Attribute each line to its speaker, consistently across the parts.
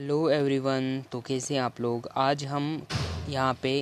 Speaker 1: hello everyone तो कैसे हैं आप लोग आज हम यहाँ पे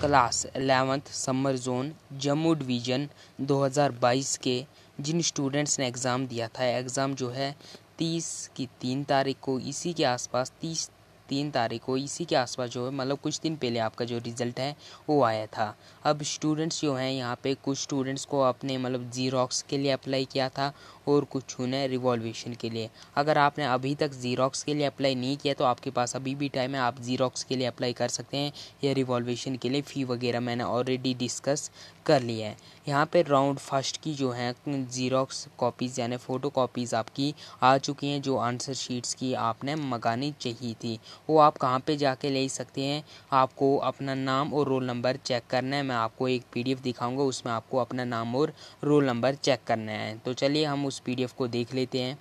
Speaker 1: class eleventh summer zone Jammu division 2022 के जिन स्टूडेंट्स ने एग्ज़ाम दिया था एग्ज़ाम जो है 30 की तीन तारीख को इसी के आसपास 30 तीन तारीख को इसी के आसपास जो है मतलब कुछ दिन पहले आपका जो रिज़ल्ट है वो आया था अब स्टूडेंट्स जो हैं यहाँ पे कुछ स्टूडेंट्स को आपने मतलब जीरोक्स के लिए अप्लाई किया था और कुछ उन्हें रिवॉल्वेशन के लिए अगर आपने अभी तक जीरोक्स के लिए अप्लाई नहीं किया तो आपके पास अभी भी टाइम है आप जीरोक्स के लिए अप्लाई कर सकते हैं या रिवॉल्वेशन के लिए फ़ी वगैरह मैंने ऑलरेडी डिस्कस कर लिया है यहाँ पर राउंड फर्स्ट की जो है जीरोक्स कॉपीज़ यानी फ़ोटो आपकी आ चुकी हैं जो आंसर शीट्स की आपने मंगानी चाहिए थी वो आप कहाँ पे जाके ले सकते हैं आपको अपना नाम और रोल नंबर चेक करना है मैं आपको एक पीडीएफ दिखाऊंगा उसमें आपको अपना नाम और रोल नंबर चेक करना है तो चलिए हम उस पीडीएफ को देख लेते हैं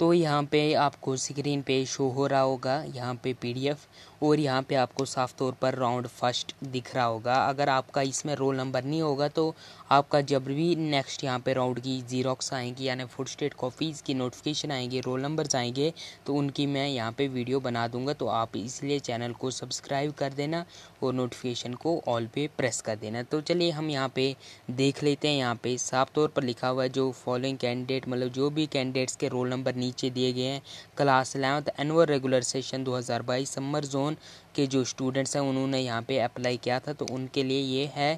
Speaker 1: तो यहाँ पे आपको स्क्रीन पे शो हो रहा होगा यहाँ पे पीडीएफ और यहाँ पे आपको साफ तौर पर राउंड फर्स्ट दिख रहा होगा अगर आपका इसमें रोल नंबर नहीं होगा तो आपका जब भी नेक्स्ट यहाँ पे राउंड की जीरोक्स आएंगी यानी फूड स्टेट कॉफ़ीज की नोटिफिकेशन आएंगे रोल नंबर आएंगे तो उनकी मैं यहाँ पर वीडियो बना दूंगा तो आप इसलिए चैनल को सब्सक्राइब कर देना और नोटिफिकेशन को ऑल पे प्रेस कर देना तो चलिए हम यहाँ पर देख लेते हैं यहाँ पर साफ तौर पर लिखा हुआ है जो फॉलोइंग कैंडिडेट मतलब जो भी कैंडिडेट्स के रोल नंबर नीचे दिए गए हैं class eleventh annual regular session 2022 summer zone के जो स्टूडेंट्स हैं उन्होंने यहाँ पे अप्लाई किया था तो उनके लिए ये है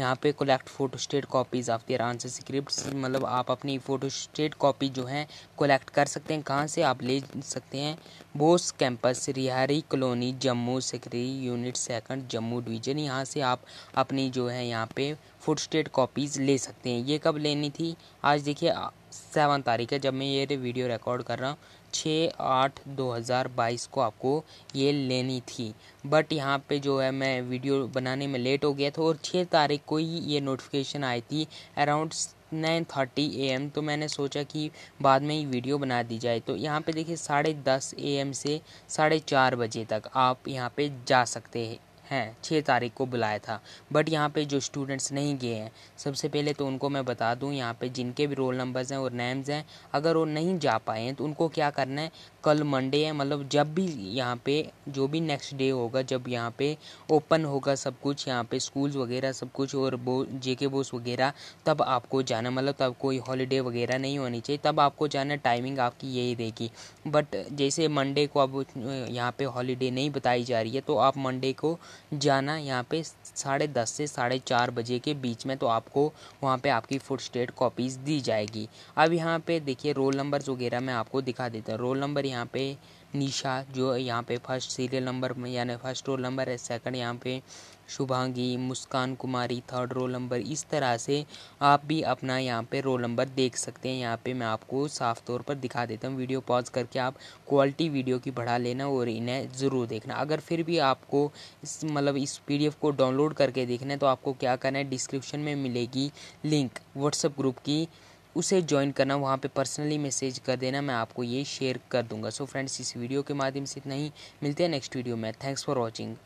Speaker 1: यहाँ पे collect photostat copies of their answer script मतलब आप अपनी फ़ोटो स्टेट कॉपी जो है कलेक्ट कर सकते हैं कहाँ से आप ले सकते हैं Bose campus Rehari colony Jammu secretary unit second Jammu division यहाँ से आप अपनी जो है यहाँ पे फोटो स्टेट कॉपीज़ ले सकते हैं ये कब लेनी थी आज देखिए सेवन तारीख है जब मैं ये वीडियो रिकॉर्ड कर रहा हूँ छः आठ दो हज़ार बाईस को आपको ये लेनी थी बट यहाँ पे जो है मैं वीडियो बनाने में लेट हो गया था और छः तारीख को ही ये नोटिफिकेशन आई थी around nine thirty A M तो मैंने सोचा कि बाद में ही वीडियो बना दी जाए तो यहाँ पे देखिए साढ़े दस ए एम से साढ़े चार बजे तक आप यहाँ पे जा सकते हैं हैं छः तारीख को बुलाया था बट यहाँ पे जो स्टूडेंट्स नहीं गए हैं सबसे पहले तो उनको मैं बता दूँ यहाँ पे जिनके भी रोल नंबर्स हैं और नेम्स हैं अगर वो नहीं जा पाए हैं तो उनको क्या करना है कल मंडे है मतलब जब भी यहाँ पे जो भी नेक्स्ट डे होगा जब यहाँ पे ओपन होगा सब कुछ यहाँ पे स्कूल्स वगैरह सब कुछ और बो जे के बोस वगैरह तब आपको जाना मतलब तब कोई हॉलीडे वगैरह नहीं होनी चाहिए तब आपको जाना टाइमिंग आपकी यही रहेगी बट जैसे मंडे को अब यहाँ पर हॉलीडे नहीं बताई जा रही है तो आप मंडे को जाना यहाँ पे साढ़े दस से साढ़े चार बजे के बीच में तो आपको वहाँ पे आपकी फुट स्टेट कॉपीज़ दी जाएगी अब यहाँ पे देखिए रोल नंबर्स वगैरह मैं आपको दिखा देता हूँ रोल नंबर यहाँ पे निशा जो यहाँ पे फर्स्ट सीरियल नंबर में यानी फर्स्ट रोल नंबर है सेकंड यहाँ पे Shubhangi Muskan Kumari third roll number इस तरह से आप भी अपना यहाँ पे रोल नंबर देख सकते हैं यहाँ पे मैं आपको साफ तौर पर दिखा देता हूँ वीडियो पॉज करके आप क्वालिटी वीडियो की बढ़ा लेना और इन्हें ज़रूर देखना अगर फिर भी आपको इस मतलब इस पी को डाउनलोड करके देखना है तो आपको क्या करना है डिस्क्रिप्शन में मिलेगी लिंक व्हाट्सअप ग्रुप की उसे ज्वाइन करना वहाँ पे पर्सनली मैसेज कर देना मैं आपको ये शेयर कर दूंगा सो so फ्रेंड्स इस वीडियो के माध्यम से इतना ही मिलते हैं नेक्स्ट वीडियो में थैंक्स फॉर वॉचिंग